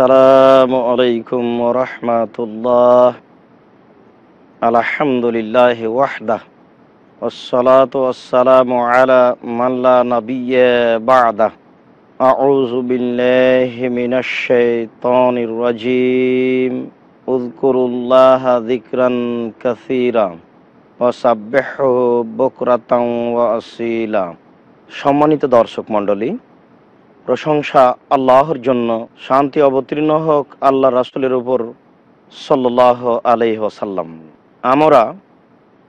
السلام عليكم ورحمة الله الحمد لله وحده والصلاة والسلام على من لا نبي بعده أعوذ بالله من الشيطان الرجيم اذكروا الله ذكرا كثيرا وسبحه بكرة وأصيلا شمانيت দর্শক মণ্ডলী প্রশংসা আল্লাহর জন্য শান্তি অবতীর্ণ হোক আল্লাহ রাসুলের উপর সল্লাহ আলাই ওসাল্লাম আমরা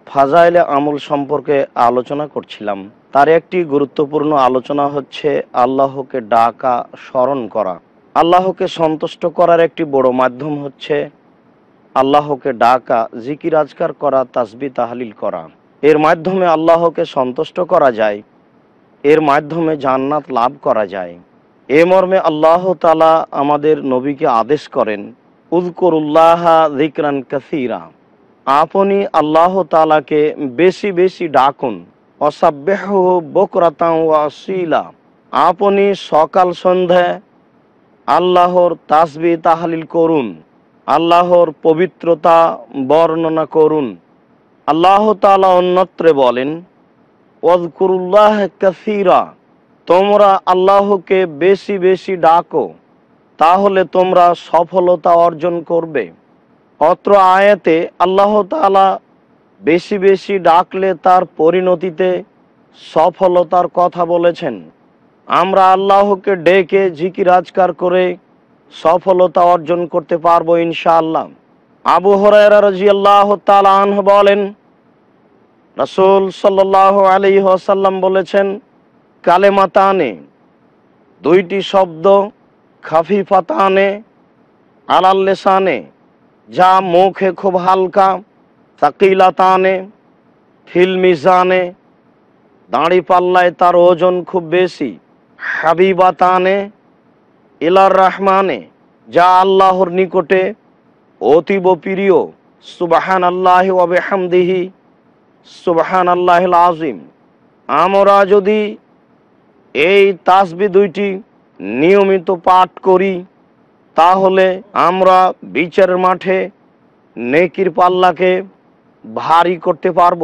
ফাজাইলে আমল সম্পর্কে আলোচনা করছিলাম তার একটি গুরুত্বপূর্ণ আলোচনা হচ্ছে আল্লাহকে ডাকা স্মরণ করা আল্লাহকে সন্তুষ্ট করার একটি বড় মাধ্যম হচ্ছে আল্লাহকে ডাকা জিকির আজকার করা তাসবি তাহালিল করা এর মাধ্যমে আল্লাহকে সন্তুষ্ট করা যায় এর মাধ্যমে জান্নাত লাভ করা যায় এ মর্মে আল্লাহ তালা আমাদের নবীকে আদেশ করেন উজকরুল্লাহা জিকরান কাসিরা আপনি আল্লাহ তালাকে বেশি বেশি ডাকুন অসাব্যহ বকরাতাশিলা আপনি সকাল সন্ধ্যায় আল্লাহর তাসবি তাহালিল করুন আল্লাহর পবিত্রতা বর্ণনা করুন আল্লাহ তালা অন্যত্রে বলেন ওজকুরুল্লাহ কাসিরা তোমরা আল্লাহকে বেশি বেশি ডাকো তাহলে তোমরা সফলতা অর্জন করবে অত্র আয়াতে আল্লাহ তালা বেশি বেশি ডাকলে তার পরিণতিতে সফলতার কথা বলেছেন আমরা আল্লাহকে ডেকে ঝিকি রাজকার করে সফলতা অর্জন করতে পারবো ইনশাআল্লাহ আবু হরাইরা রাজি আল্লাহ তালাহ বলেন রসুল সাল্লাহ আলী ওসাল্লাম বলেছেন কালেমাতানে দুইটি শব্দ খাফিফাতানে আলাল্লেসানে যা মুখে খুব হালকা তাকিলাতানে ফিলমিজানে দাঁড়ি পাল্লায় তার ওজন খুব বেশি হাবিবাতানে ইলার রহমানে যা আল্লাহর নিকটে অতীব প্রিয় সুবাহান আল্লাহ আবে হামদিহি সুবাহান আল্লাহ আজিম আমরা যদি এই তাসবি দুইটি নিয়মিত পাঠ করি তাহলে আমরা বিচারের মাঠে নেকির পাল্লাকে ভারী করতে পারব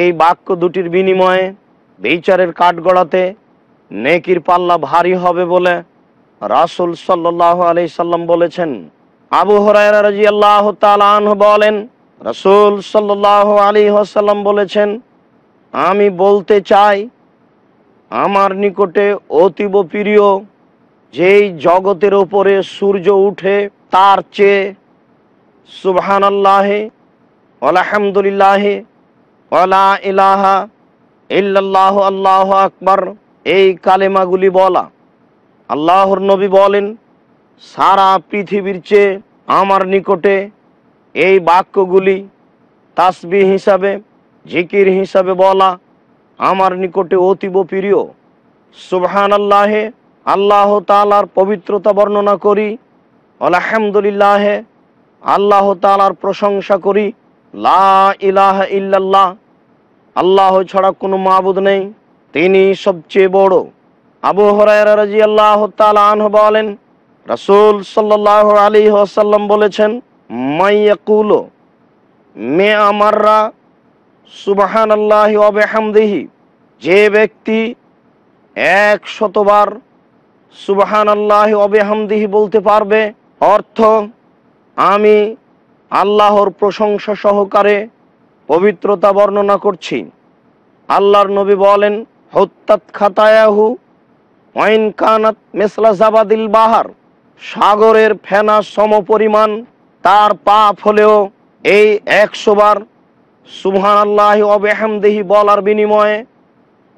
এই বাক্য দুটির বিনিময়ে বিচারের কাঠগড়াতে নেকির পাল্লা ভারী হবে বলে রাসুল সাল্লাহ আলি সাল্লাম বলেছেন আবু হরাই আল্লাহ বলেন রাসুল সাল্লাহ আলী হাসাল্লাম বলেছেন আমি বলতে চাই আমার নিকটে অতীব প্রিয় যেই জগতের ওপরে সূর্য উঠে তার চেয়ে সুবহান আল্লাহে আলহামদুলিল্লাহে আলা ইলাহা ইল্লাহ আল্লাহ আকবর এই কালেমাগুলি বলা আল্লাহর নবী বলেন সারা পৃথিবীর চেয়ে আমার নিকটে এই বাক্যগুলি তাসবি হিসাবে জিকির হিসাবে বলা আমার নিকটে অতীব প্রিয় সুবহান আল্লাহে আল্লাহ তালার পবিত্রতা বর্ণনা করি আলহামদুলিল্লাহে আল্লাহ তালার প্রশংসা করি লা ইলাহ ইল্লাল্লাহ আল্লাহ ছাড়া কোনো মাবুদ নেই তিনি সবচেয়ে বড় আবু হরাইরা রাজি আল্লাহ তালাহ বলেন রসুল সাল্লাহ আলী আসাল্লাম বলেছেন মাইয়াকুলো মে আমাররা সুবাহান আল্লাহ অবেহামদেহি যে ব্যক্তি এক শতবার সুবাহান আল্লাহ অবেহামদেহি বলতে পারবে অর্থ আমি আল্লাহর প্রশংসা সহকারে পবিত্রতা বর্ণনা করছি আল্লাহর নবী বলেন হত্যাত খাতায়াহু ওয়াইন কানাত মেসলা জাবাদিল বাহার সাগরের ফেনা সম পরিমাণ তার পাপ হলেও এই একশোবার সুবহান আল্লাহ অবেহামদেহি বলার বিনিময়ে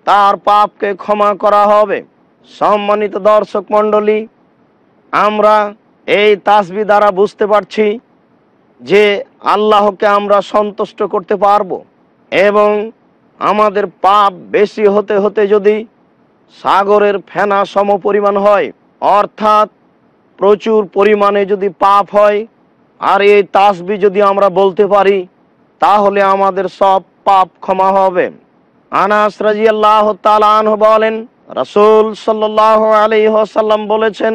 তার পাপকে ক্ষমা করা হবে সম্মানিত দর্শক মণ্ডলী আমরা এই তাসবি দ্বারা বুঝতে পারছি যে আল্লাহকে আমরা সন্তুষ্ট করতে পারব এবং আমাদের পাপ বেশি হতে হতে যদি সাগরের ফেনা সমপরিমাণ হয় অর্থাৎ প্রচুর পরিমাণে যদি পাপ হয় আর এই তাসবি যদি আমরা বলতে পারি তাহলে আমাদের সব পাপ ক্ষমা হবে আনাস রাজি আল্লাহ বলেন রাসুল সাল্লাহ আলী হাসাল্লাম বলেছেন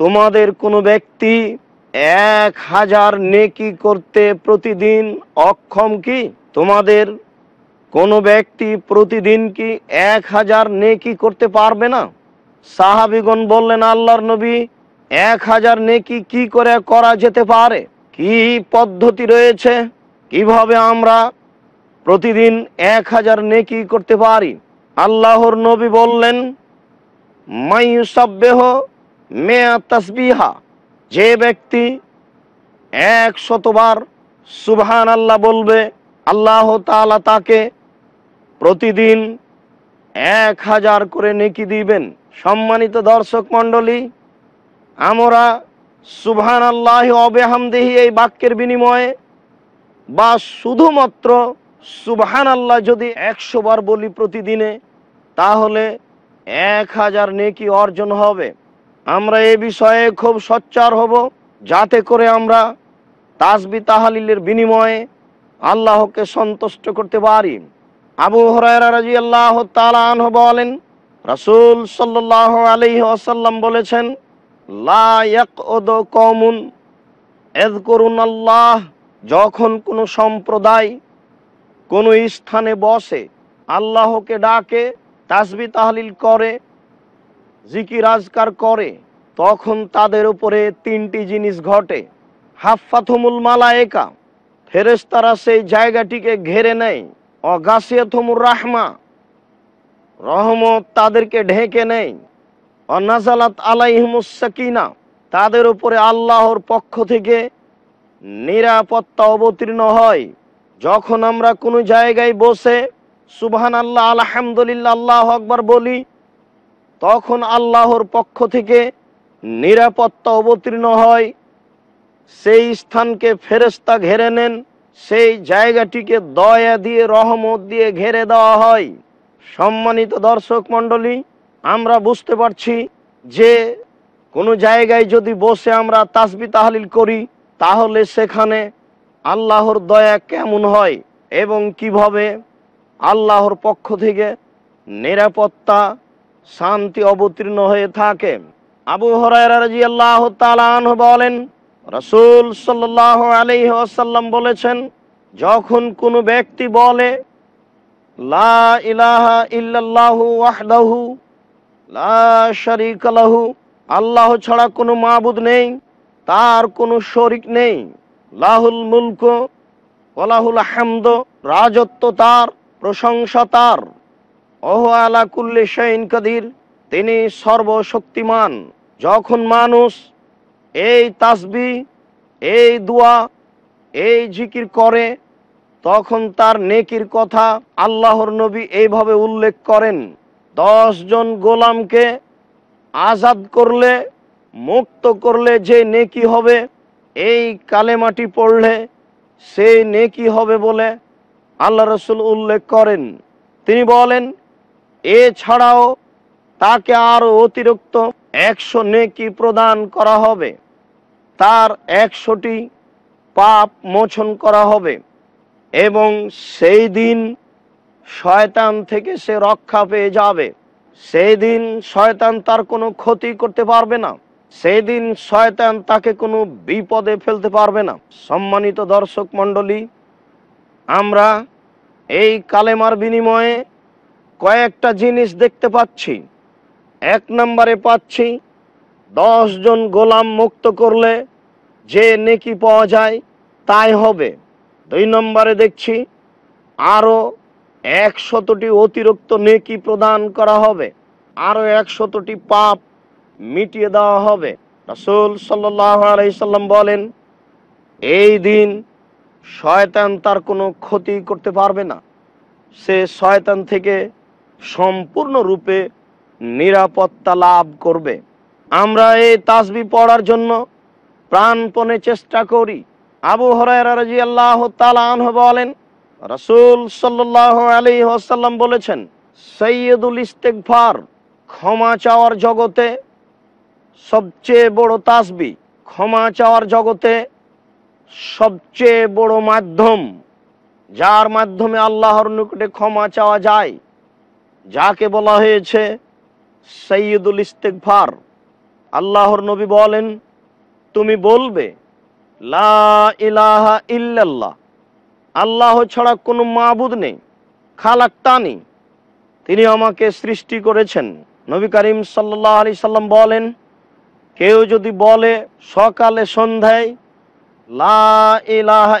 তোমাদের কোনো ব্যক্তি এক হাজার নেকি করতে প্রতিদিন অক্ষম কি তোমাদের কোনো ব্যক্তি প্রতিদিন কি এক হাজার নেকি করতে পারবে না সাহাবিগণ বললেন আল্লাহর নবী এক হাজার নেকি কি করে করা যেতে পারে কি পদ্ধতি রয়েছে কিভাবে আমরা প্রতিদিন এক হাজার নেকি করতে পারি আল্লাহর নবী বললেন মাইসব্যহ মেয়া তসবিহা যে ব্যক্তি এক শতবার সুবহান আল্লাহ বলবে আল্লাহ তালা তাকে প্রতিদিন এক হাজার করে নেকি দিবেন সম্মানিত দর্শক মণ্ডলী আমরা সুভান আল্লাহ অবেহামদেহি এই বাক্যের বিনিময়ে বা শুধুমাত্র সুভান আল্লাহ যদি একশো বার বলি প্রতিদিনে তাহলে এক হাজার নেকি অর্জন হবে আমরা এ বিষয়ে খুব সচ্চার হব যাতে করে আমরা তাসবি তাহালিলের বিনিময়ে আল্লাহকে সন্তুষ্ট করতে পারি আবু হরাই আল্লাহ তালাহ বলেন রাসুল সাল্লাহ আলি আসাল্লাম বলেছেন কমুন এদ করুন আল্লাহ যখন কোনো সম্প্রদায় কোনো স্থানে বসে আল্লাহকে ডাকে তাসবি তাহলিল করে জিকির আজকার করে তখন তাদের উপরে তিনটি জিনিস ঘটে হাফাথমুল মালায়েকা ফেরেস্তারা সেই জায়গাটিকে ঘেরে নেয় অগাসিয়াথমুর রাহমা রহমত তাদেরকে ঢেকে নেয় অনাজালাত আলাইহমুসাকিনা তাদের উপরে আল্লাহর পক্ষ থেকে নিরাপত্তা অবতীর্ণ হয় যখন আমরা কোনো জায়গায় বসে সুবহান আল্লাহ আলহামদুলিল্লাহ আল্লাহ আকবর বলি তখন আল্লাহর পক্ষ থেকে নিরাপত্তা অবতীর্ণ হয় সেই স্থানকে ফেরস্তা ঘেরে নেন সেই জায়গাটিকে দয়া দিয়ে রহমত দিয়ে ঘেরে দেওয়া হয় সম্মানিত দর্শক মণ্ডলী আমরা বুঝতে পারছি যে কোনো জায়গায় যদি বসে আমরা তাসবি তাহলিল করি তাহলে সেখানে আল্লাহর দয়া কেমন হয় এবং কিভাবে আল্লাহর পক্ষ থেকে নিরাপত্তা শান্তি অবতীর্ণ হয়ে থাকে আবু হরাই আল্লাহ তালান বলেন রসুল সাল্লাহ আলি আসাল্লাম বলেছেন যখন কোনো ব্যক্তি বলে লা ইলাহা ইল্লাল্লাহু ওয়াহদাহু লাহু আল্লাহ ছাড়া কোনো মাহবুদ নেই তার কোনো শরিক নেই লাহুল মুলক ওলাহুল হামদ রাজত্ব তার প্রশংসা তার অহ আলা কুল্লি শাইন কাদির তিনি সর্বশক্তিমান যখন মানুষ এই তাসবি এই দোয়া এই জিকির করে তখন তার নেকির কথা আল্লাহর নবী এইভাবে উল্লেখ করেন জন গোলামকে আজাদ করলে মুক্ত করলে যে নেকি হবে এই কালেমাটি পড়লে সেই নেকি হবে বলে আল্লাহ রসুল উল্লেখ করেন তিনি বলেন এ ছাড়াও তাকে আরও অতিরিক্ত একশো নেকি প্রদান করা হবে তার একশোটি পাপ মোচন করা হবে এবং সেই দিন শয়তান থেকে সে রক্ষা পেয়ে যাবে সেই দিন শয়তান তার কোনো ক্ষতি করতে পারবে না সেই দিন শয়তান তাকে কোনো বিপদে ফেলতে পারবে না সম্মানিত দর্শক মণ্ডলী আমরা এই কালেমার বিনিময়ে কয়েকটা জিনিস দেখতে পাচ্ছি এক নম্বরে পাচ্ছি জন গোলাম মুক্ত করলে যে নেকি পাওয়া যায় তাই হবে দুই নম্বরে দেখছি আরও একশতটি অতিরিক্ত নেকি প্রদান করা হবে আরও একশতটি পাপ মিটিয়ে দেওয়া হবে রাসুল সাল্লাম বলেন এই দিন শয়তান তার কোনো ক্ষতি করতে পারবে না সে শয়তান থেকে সম্পূর্ণরূপে নিরাপত্তা লাভ করবে আমরা এই তাসবি পড়ার জন্য প্রাণপণে চেষ্টা করি আবু হরাই রাজি আল্লাহ তালা বলেন রসুল সাল্লাহ আলী আসাল্লাম বলেছেন সৈয়দুল ইস্তেকভার ক্ষমা চাওয়ার জগতে সবচেয়ে বড় তাসবি ক্ষমা চাওয়ার জগতে সবচেয়ে বড় মাধ্যম যার মাধ্যমে আল্লাহর নিকটে ক্ষমা চাওয়া যায় যাকে বলা হয়েছে সৈয়দুল ইস্তেকভার আল্লাহর নবী বলেন তুমি বলবে লা ইলাহা ইল্লাল্লাহ আল্লাহ ছাড়া কোনো মাহবুদ নেই খালাক তানি তিনি আমাকে সৃষ্টি করেছেন নবী করিম সাল্লাহ আলি সাল্লাম বলেন কেউ যদি বলে সকালে সন্ধ্যায় লা ইলাহা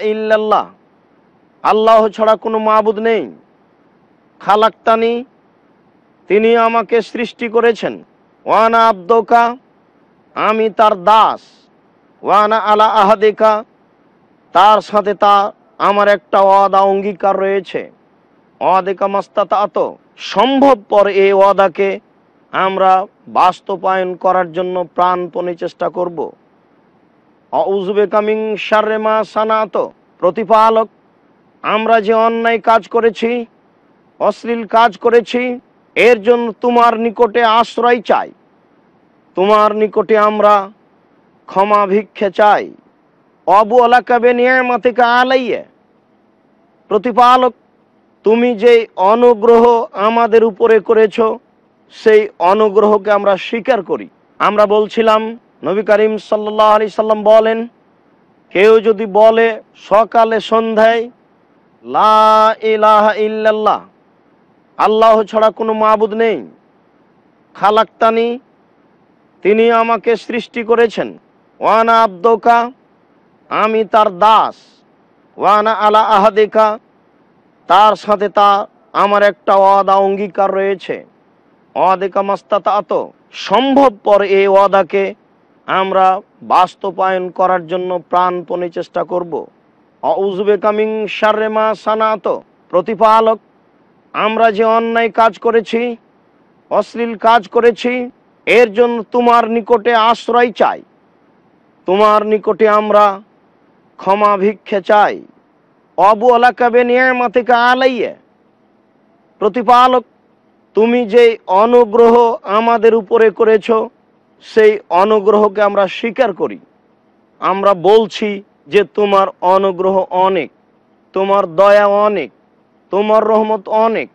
আল্লাহ ছাড়া কোনো মাহবুদ নেই খালাক্তানি তিনি আমাকে সৃষ্টি করেছেন ওয়ানা আব্দোকা আমি তার দাস ওয়ানা আলা আহাদেকা তার সাথে তার আমার একটা ওয়াদা অঙ্গীকার রয়েছে অদেকা মাস্তাত সম্ভবপর এই ওয়াদাকে আমরা বাস্তবায়ন করার জন্য প্রাণপণে চেষ্টা করব অউজবে কামিং সারেমা সানাত প্রতিপালক আমরা যে অন্যায় কাজ করেছি অশ্লীল কাজ করেছি এর জন্য তোমার নিকটে আশ্রয় চাই তোমার নিকটে আমরা ক্ষমা ভিক্ষে চাই অবু আলাকাবে নিয়ামাতিকা আলাইয়া প্রতিপালক তুমি যে অনুগ্রহ আমাদের উপরে করেছ সেই অনুগ্রহকে আমরা স্বীকার করি আমরা বলছিলাম নবী করিম সাল্লাহ আলি সাল্লাম বলেন কেউ যদি বলে সকালে সন্ধ্যায় লা ইলাহা আল্লাহ ছাড়া কোনো মাবুদ নেই খালাক্তানি তিনি আমাকে সৃষ্টি করেছেন ওয়ানা আব্দোকা আমি তার দাস ওয়ানা আলা আহাদিকা তার সাথে তা আমার একটা ওয়াদা অঙ্গীকার রয়েছে ওয়াদেকা মাস্তা তাত সম্ভবপর এই ওয়াদাকে আমরা বাস্তবায়ন করার জন্য প্রাণপণে চেষ্টা করব অউজবে কামিং সারেমা সানাত প্রতিপালক আমরা যে অন্যায় কাজ করেছি অশ্লীল কাজ করেছি এর জন্য তোমার নিকটে আশ্রয় চাই তোমার নিকটে আমরা ক্ষমা ভিক্ষে চাই অবু আলাকাবে থেকে আলাইয়ে প্রতিপালক তুমি যে অনুগ্রহ আমাদের উপরে করেছ সেই অনুগ্রহকে আমরা স্বীকার করি আমরা বলছি যে তোমার অনুগ্রহ অনেক তোমার দয়া অনেক তোমার রহমত অনেক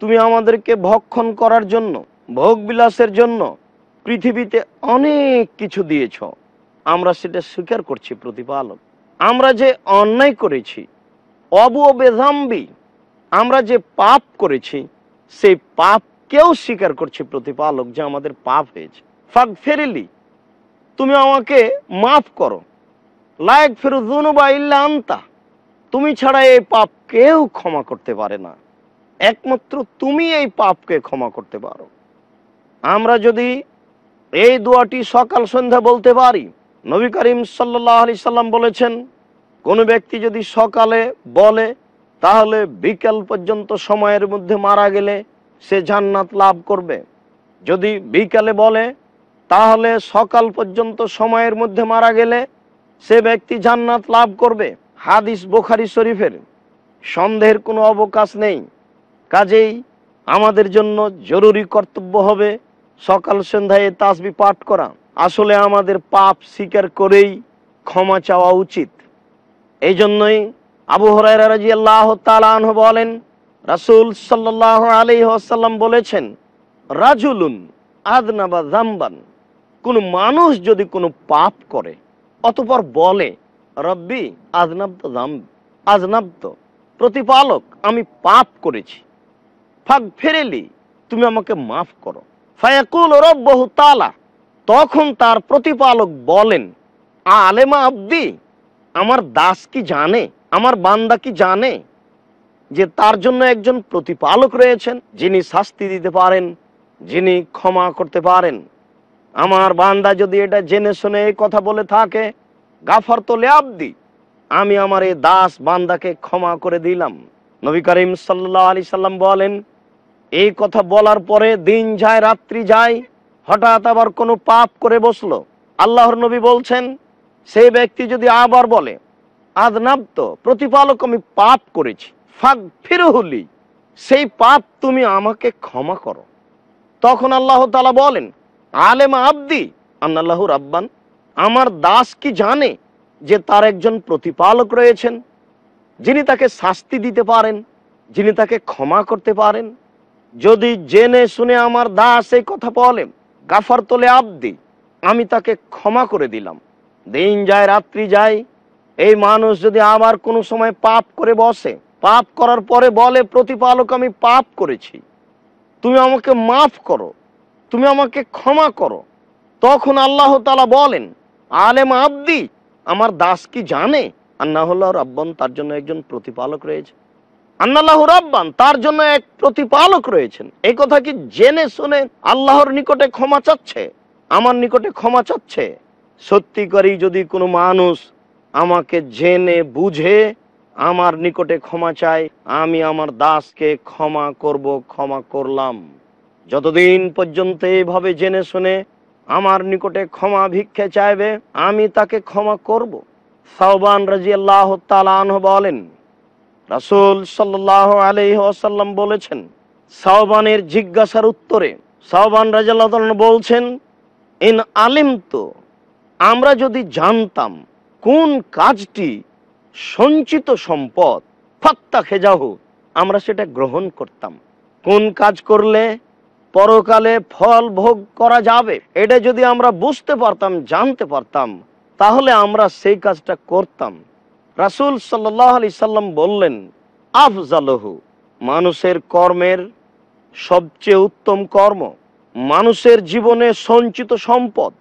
তুমি আমাদেরকে ভক্ষণ করার জন্য ভোগবিলাসের জন্য পৃথিবীতে অনেক কিছু দিয়েছ আমরা সেটা স্বীকার করছি প্রতিপালক আমরা যে অন্যায় করেছি অবু বেজাম্বি আমরা যে পাপ করেছি সেই পাপকেও স্বীকার করছে প্রতিপালক যে আমাদের পাপ হয়েছে ফাঁক ফেরিলি তুমি আমাকে মাফ করো লায়ক ফেরুজন বা ইল্লা আনতা তুমি ছাড়া এই পাপ কেউ ক্ষমা করতে পারে না একমাত্র তুমি এই পাপকে ক্ষমা করতে পারো আমরা যদি এই দোয়াটি সকাল সন্ধ্যা বলতে পারি নবী করিম সাল্লাহ আলি সাল্লাম বলেছেন কোনো ব্যক্তি যদি সকালে বলে তাহলে বিকেল পর্যন্ত সময়ের মধ্যে মারা গেলে সে জান্নাত লাভ করবে যদি বিকালে বলে তাহলে সকাল পর্যন্ত সময়ের মধ্যে মারা গেলে সে ব্যক্তি জান্নাত লাভ করবে হাদিস বোখারি শরীফের সন্দেহের কোনো অবকাশ নেই কাজেই আমাদের জন্য জরুরি কর্তব্য হবে সকাল সন্ধ্যায় তাসবি পাঠ করা আসলে আমাদের পাপ স্বীকার করেই ক্ষমা চাওয়া উচিত এই জন্যই আবু হরাইরাজি বলেন রাসুল সাল্লাহ আলি আসাল্লাম বলেছেন রাজুলুন আদনা কোন জাম্বান মানুষ যদি কোনো পাপ করে অতপর বলে রব্বি আজনাব্দ আজনাব্দ প্রতিপালক আমি পাপ করেছি ফাঁক ফেরেলি তুমি আমাকে মাফ করো ফায়াকুল রব্বহু তালা তখন তার প্রতিপালক বলেন আলেমা আব্দি আমার দাস কি জানে আমার বান্দা কি জানে যে তার জন্য একজন প্রতিপালক রয়েছেন যিনি শাস্তি দিতে পারেন যিনি ক্ষমা করতে পারেন আমার বান্দা যদি এটা জেনে শুনে এই কথা বলে থাকে গাফার তোলে আব্দি আমি আমার এই দাস বান্দাকে ক্ষমা করে দিলাম নবী করিম সাল্লাহ আলি সাল্লাম বলেন এই কথা বলার পরে দিন যায় রাত্রি যায় হঠাৎ আবার কোনো পাপ করে বসলো আল্লাহর নবী বলছেন সেই ব্যক্তি যদি আবার বলে আদনাব তো প্রতিপালক আমি পাপ করেছি ফাঁক ফিরে হলি সেই পাপ তুমি আমাকে ক্ষমা করো তখন আল্লাহ তালা বলেন আলেম আব্দি আন্নাল্লাহ রাব্বান আমার দাস কি জানে যে তার একজন প্রতিপালক রয়েছেন যিনি তাকে শাস্তি দিতে পারেন যিনি তাকে ক্ষমা করতে পারেন যদি জেনে শুনে আমার দাস এই কথা বলেন কাফার তোলে আব্দি আমি তাকে ক্ষমা করে দিলাম দিন যায় রাত্রি যায় এই মানুষ যদি আবার কোনো সময় পাপ করে বসে পাপ করার পরে বলে প্রতিপালক আমি পাপ করেছি তুমি আমাকে মাফ করো তুমি আমাকে ক্ষমা করো তখন আল্লাহ তালা বলেন আলেম আব্দি আমার দাস কি জানে আর না হলে আর আব্বন তার জন্য একজন প্রতিপালক রয়েছে আন্নাল্লাহ রব্বান তার জন্য এক প্রতিপালক রয়েছেন এই কথা কি জেনে শুনে আল্লাহর নিকটে ক্ষমা চাচ্ছে আমার নিকটে ক্ষমা চাচ্ছে সত্যিকারই যদি কোনো মানুষ আমাকে জেনে বুঝে আমার নিকটে ক্ষমা চাই আমি আমার দাসকে ক্ষমা করব ক্ষমা করলাম যতদিন পর্যন্ত এইভাবে জেনে শুনে আমার নিকটে ক্ষমা ভিক্ষে চাইবে আমি তাকে ক্ষমা করব সাহবান রাজি আল্লাহ বলেন রাসুল সাল্লাহ আলহ্লাম বলেছেন সাহবানের জিজ্ঞাসার উত্তরে সাহবান রাজা বলছেন ইন আলিম তো আমরা যদি জানতাম কোন কাজটি সঞ্চিত সম্পদ ফত্তা খেজাহ আমরা সেটা গ্রহণ করতাম কোন কাজ করলে পরকালে ফল ভোগ করা যাবে এটা যদি আমরা বুঝতে পারতাম জানতে পারতাম তাহলে আমরা সেই কাজটা করতাম রাসুল সাল্লাহ সাল্লাম বললেন আফজালহু মানুষের কর্মের সবচেয়ে উত্তম কর্ম মানুষের জীবনে সঞ্চিত সম্পদ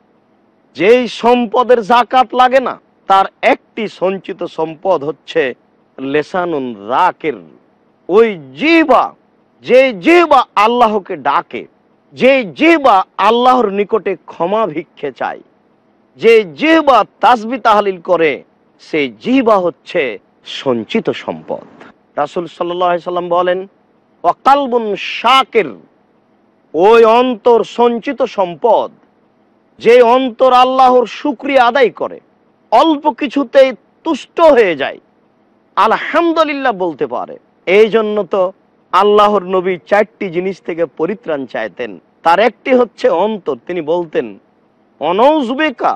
যেই সম্পদের জাকাত লাগে না তার একটি সঞ্চিত সম্পদ হচ্ছে লেসানুন রাকের ওই জিবা যে জিবা আল্লাহকে ডাকে যে জিবা আল্লাহর নিকটে ক্ষমা ভিক্ষে চায় যে জিবা তাসবি তাহলিল করে সেই জিহবা হচ্ছে সঞ্চিত সম্পদ রাসুল সাল্লাম বলেন অকালবন শাকের ওই অন্তর সঞ্চিত সম্পদ যে অন্তর আল্লাহর সুক্রিয়া আদায় করে অল্প কিছুতেই তুষ্ট হয়ে যায় আলহামদুলিল্লাহ বলতে পারে এই জন্য তো আল্লাহর নবী চারটি জিনিস থেকে পরিত্রাণ চাইতেন তার একটি হচ্ছে অন্তর তিনি বলতেন অনৌজবেকা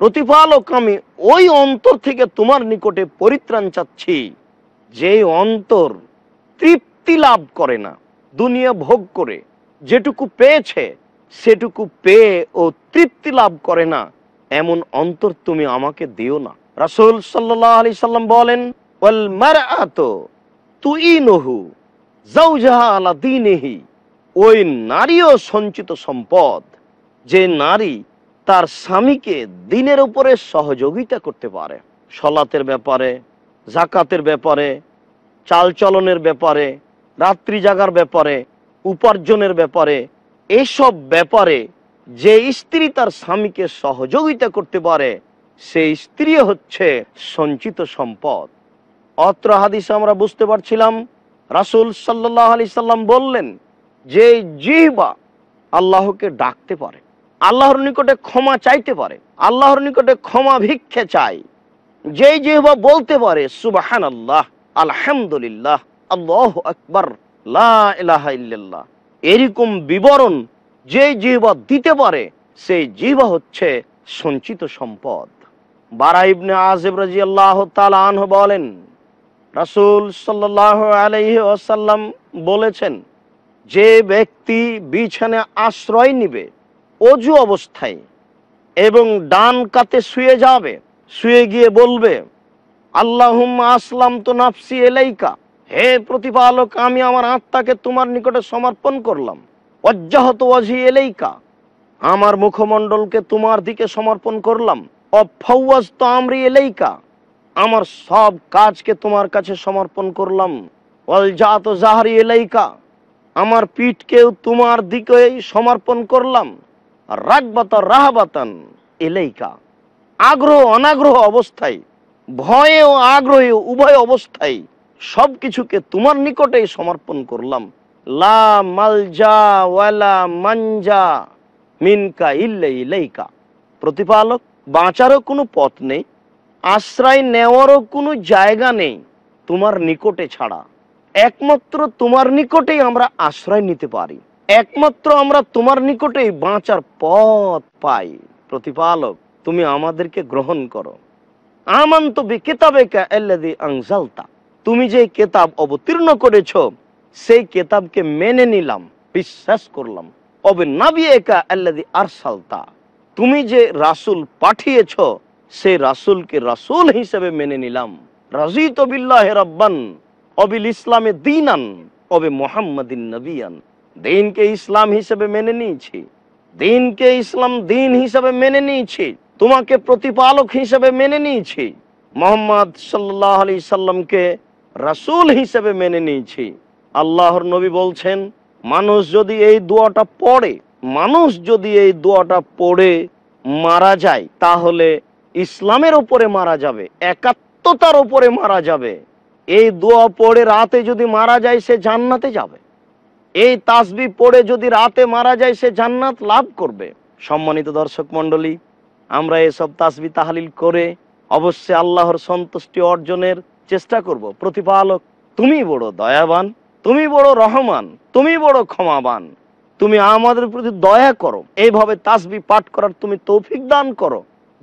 প্রতিপালক আমি ওই অন্তর থেকে তোমার নিকটে পরিত্রাণ চাচ্ছি যে অন্তর তৃপ্তি লাভ করে না দুনিয়া ভোগ করে যেটুকু পেয়েছে সেটুকু পেয়ে ও তৃপ্তি লাভ করে না এমন অন্তর তুমি আমাকে দিও না রাসুল সাল্লি আলি সাল্লাম বলেন তুই নহু আলা দিনেহি ওই নারীও সঞ্চিত সম্পদ যে নারী তার স্বামীকে দিনের উপরে সহযোগিতা করতে পারে সলাতের ব্যাপারে জাকাতের ব্যাপারে চালচলনের ব্যাপারে রাত্রি জাগার ব্যাপারে উপার্জনের ব্যাপারে এসব ব্যাপারে যে স্ত্রী তার স্বামীকে সহযোগিতা করতে পারে সেই স্ত্রী হচ্ছে সঞ্চিত সম্পদ অত্র হাদিস আমরা বুঝতে পারছিলাম রাসুল সাল্লাহ আলি সাল্লাম বললেন যে জিহবা আল্লাহকে ডাকতে পারে আল্লাহর নিকটে ক্ষমা চাইতে পারে আল্লাহর নিকটে ক্ষমা ভিক্ষে চাই যেই যে বলতে পারে সুবাহান আল্লাহ আলহামদুলিল্লাহ আল্লাহ আকবর এরকম বিবরণ যে জিহবা দিতে পারে সেই জিহবা হচ্ছে সঞ্চিত সম্পদ বারাইবনে ইবনে রাজি আল্লাহ বলেন রাসুল সাল্লাহ আলহি আসাল্লাম বলেছেন যে ব্যক্তি বিছানে আশ্রয় নিবে অজু অবস্থায় এবং ডান কাতে শুয়ে যাবে শুয়ে গিয়ে বলবে আল্লাহুম্মা আসলাম তো নাফসি এলাইকা হে প্রতিপালক আমি আমার আত্মাকে তোমার নিকটে সমর্পণ করলাম অজ্জাহত অজি এলাইকা আমার মুখমণ্ডলকে তোমার দিকে সমর্পণ করলাম অফাউজ তো আমরি এলাইকা আমার সব কাজকে তোমার কাছে সমর্পণ করলাম অলজাত জাহারি এলাইকা আমার পিঠকেও তোমার দিকেই সমর্পণ করলাম রাগবত রাহাবাতান এলাইকা আগ্রহ অনাগ্রহ অবস্থায় ভয়ে ও আগ্রহে উভয় অবস্থায় সব কিছুকে তোমার নিকটেই সমর্পণ করলাম লা মালজা ওয়ালা মানজা মিনকা ইল্লে ইল্লাইলাইকা প্রতিপালক বাঁচারও কোনো পথ নেই আশ্রয় নেওয়ারও কোনো জায়গা নেই তোমার নিকটে ছাড়া একমাত্র তোমার নিকটেই আমরা আশ্রয় নিতে পারি একমাত্র আমরা তোমার নিকটেই বাঁচার পথ পাই প্রতিপালক তুমি আমাদেরকে গ্রহণ করো আমান্ত আংজালতা তুমি যে কেতাব অবতীর্ণ করেছ সেই কেতাবকে মেনে নিলাম বিশ্বাস করলাম অবে একা এল্লাদি আরসালতা তুমি যে রাসুল পাঠিয়েছ সেই রাসুলকে রাসুল হিসেবে মেনে নিলাম রাজিত বিল্লাহ রাব্বান অবিল ইসলামে দিনান অবে মোহাম্মদিন নবিয়ান দিনকে ইসলাম হিসেবে মেনে নিয়েছি দিনকে ইসলাম দিন হিসেবে মেনে নিয়েছি তোমাকে প্রতিপালক হিসেবে মেনে নিয়েছি মোহাম্মদ সাল্লাহ আলি সাল্লামকে রাসুল হিসেবে মেনে নিয়েছি আল্লাহর নবী বলছেন মানুষ যদি এই দোয়াটা পড়ে মানুষ যদি এই দোয়াটা পড়ে মারা যায় তাহলে ইসলামের ওপরে মারা যাবে একাত্মতার ওপরে মারা যাবে এই দোয়া পড়ে রাতে যদি মারা যায় সে জান্নাতে যাবে এই তাসবি পড়ে যদি রাতে মারা যায় সে জান্নাত লাভ করবে সম্মানিত দর্শক মন্ডলী আমরা এসব তাসবি তাহালিল করে অবশ্যই আল্লাহর সন্তুষ্টি অর্জনের চেষ্টা করব প্রতিপালক তুমি বড় দয়াবান তুমি বড় রহমান তুমি বড় ক্ষমাবান তুমি আমাদের প্রতি দয়া করো এইভাবে তাসবি পাঠ করার তুমি তৌফিক দান করো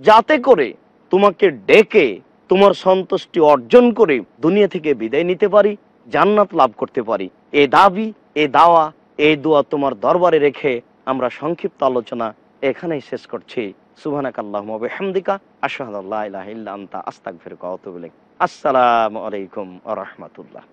যাতে করে তোমাকে ডেকে তোমার সন্তুষ্টি অর্জন করে দুনিয়া থেকে বিদায় নিতে পারি জান্নাত লাভ করতে পারি এ দাবি এ দাওয়া এই দোয়া তোমার দরবারে রেখে আমরা সংক্ষিপ্ত আলোচনা এখানেই শেষ করছি সুবাহানাকাল্লাহমদিকা আসহাদ আস্তাক আসসালামু আলাইকুম রহমতুল্লাহ